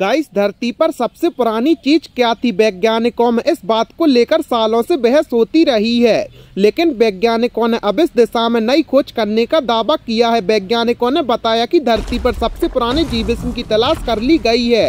guys धरती पर सबसे पुरानी चीज क्या थी वैज्ञानिकों में इस बात को लेकर सालों से बहस होती रही है लेकिन वैज्ञानिकों ने अब इस दिशा में नई खोज करने का दावा किया है वैज्ञानिकों ने बताया कि धरती पर सबसे पुराने जीविस्म की तलाश कर ली गई है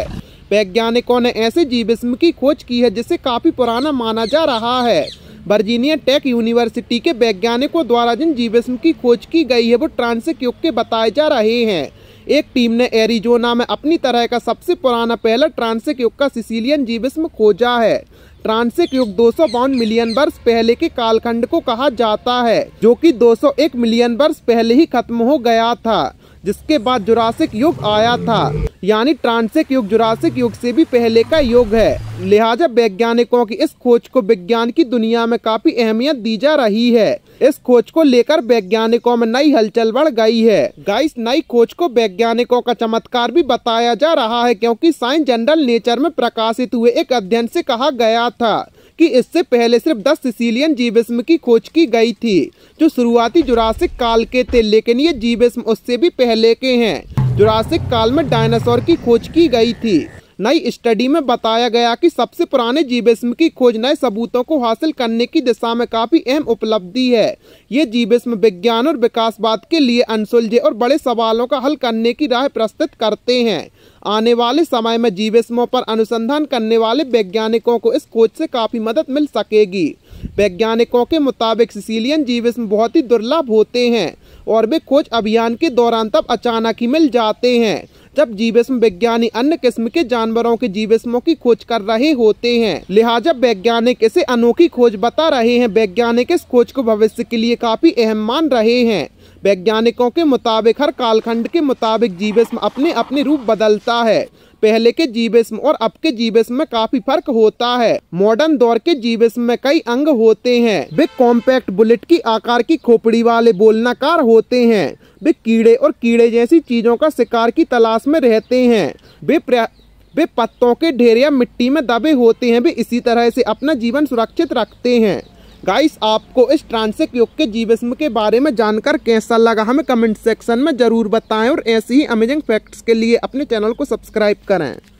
वैज्ञानिकों ने ऐसे जीविस्म की खोज की है जिसे काफी पुराना माना जा रहा है वर्जीनिया टेक यूनिवर्सिटी के वैज्ञानिकों द्वारा जिन जीविस्म की खोज की गई है वो ट्रांसिक युग के बताए जा रहे हैं एक टीम ने एरिजोना में अपनी तरह का सबसे पुराना पहला ट्रांसिक युग का सिसिलियन जीविस्म खोजा है ट्रांसिक युग दो मिलियन वर्ष पहले के कालखंड को कहा जाता है जो कि 201 मिलियन वर्ष पहले ही खत्म हो गया था जिसके बाद जुरासिक युग आया था यानी ट्रांसिक युग जुरासिक युग से भी पहले का युग है लिहाजा वैज्ञानिकों की इस खोज को विज्ञान की दुनिया में काफी अहमियत दी जा रही है इस खोज को लेकर वैज्ञानिकों में नई हलचल बढ़ गई है गाइस नई खोज को वैज्ञानिकों का चमत्कार भी बताया जा रहा है क्योंकि साइंस जनरल नेचर में प्रकाशित हुए एक अध्ययन से कहा गया था कि इससे पहले सिर्फ 10 सिसिलियन जीविस्म की खोज की गई थी जो शुरुआती जुरासिक काल के थे लेकिन ये जीविस्म उससे भी पहले के हैं जुरासिक काल में डायनासोर की खोज की गई थी नई स्टडी में बताया गया कि सबसे पुराने जीविस्म की खोज नए सबूतों को हासिल करने की दिशा में काफ़ी अहम उपलब्धि है ये जीविस्म विज्ञान और विकासवाद के लिए अनसुलझे और बड़े सवालों का हल करने की राह प्रस्तुत करते हैं आने वाले समय में जीविस्मों पर अनुसंधान करने वाले वैज्ञानिकों को इस खोज से काफ़ी मदद मिल सकेगी वैज्ञानिकों के मुताबिक सिसिलियन जीविस्म बहुत ही दुर्लभ होते हैं और वे खोज अभियान के दौरान तब अचानक ही मिल जाते हैं जब जीवेश वैज्ञानिक अन्य किस्म के जानवरों के जीवेश्मों की खोज कर रहे होते हैं लिहाजा वैज्ञानिक इसे अनोखी खोज बता रहे हैं वैज्ञानिक इस खोज को भविष्य के लिए काफी अहम मान रहे हैं वैज्ञानिकों के मुताबिक हर कालखंड के मुताबिक जीवेश अपने अपने रूप बदलता है पहले के जीवेश्म और अब के जीवेश्म में काफी फर्क होता है मॉडर्न दौर के जीवेश्म में कई अंग होते हैं वे कॉम्पैक्ट बुलेट की आकार की खोपड़ी वाले बोलनाकार होते हैं वे कीड़े और कीड़े जैसी चीजों का शिकार की तलाश में रहते हैं वे वे पत्तों के ढेर या मिट्टी में दबे होते हैं वे इसी तरह से अपना जीवन सुरक्षित रखते हैं गाइस आपको इस ट्रांसिक युग के जीवस्म के बारे में जानकर कैसा लगा हमें कमेंट सेक्शन में ज़रूर बताएं और ऐसी ही अमेजिंग फैक्ट्स के लिए अपने चैनल को सब्सक्राइब करें